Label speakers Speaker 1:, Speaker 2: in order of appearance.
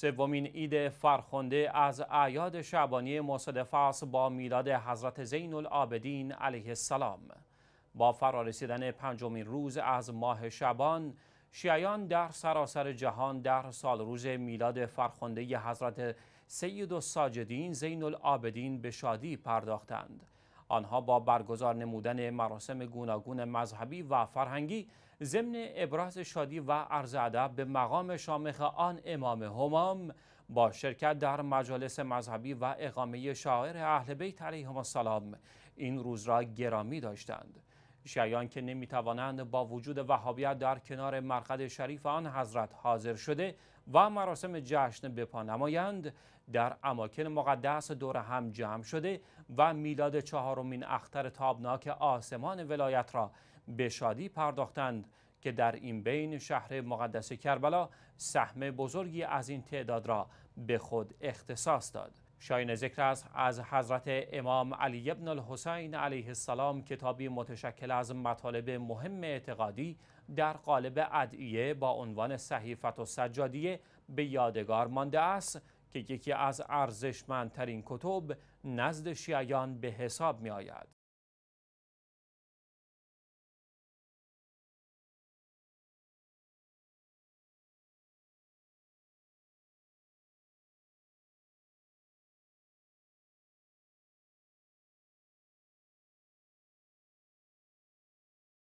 Speaker 1: سومین عید فرخنده از اعیاد شعبانی مصادف است با میلاد حضرت زین العابدین علیه السلام با فرارسیدن پنجمین روز از ماه شعبان شیعیان در سراسر جهان در سال روز میلاد فرخنده حضرت سید الساجدین زین العابدین به شادی پرداختند آنها با برگزار نمودن مراسم گوناگون مذهبی و فرهنگی ضمن ابراز شادی و عرض ادب به مقام شامخ آن امام همام با شرکت در مجالس مذهبی و اقامه شاعر اهل بیت علیهم السلام این روز را گرامی داشتند شیعیان که نمیتوانند با وجود وهابیت در کنار مرقد شریف آن حضرت حاضر شده و مراسم جشن بپا نمایند در اماکن مقدس دور هم جمع شده و میلاد چهارمین اختر تابناک آسمان ولایت را به شادی پرداختند که در این بین شهر مقدس کربلا سهم بزرگی از این تعداد را به خود اختصاص داد شاین ذکر است از حضرت امام علی ابن الحسین علیه السلام کتابی متشکل از مطالب مهم اعتقادی در قالب ادعیه با عنوان صحیفت و سجادیه به یادگار مانده است که یکی از ارزشمندترین کتب نزد شیعیان به حساب می آید.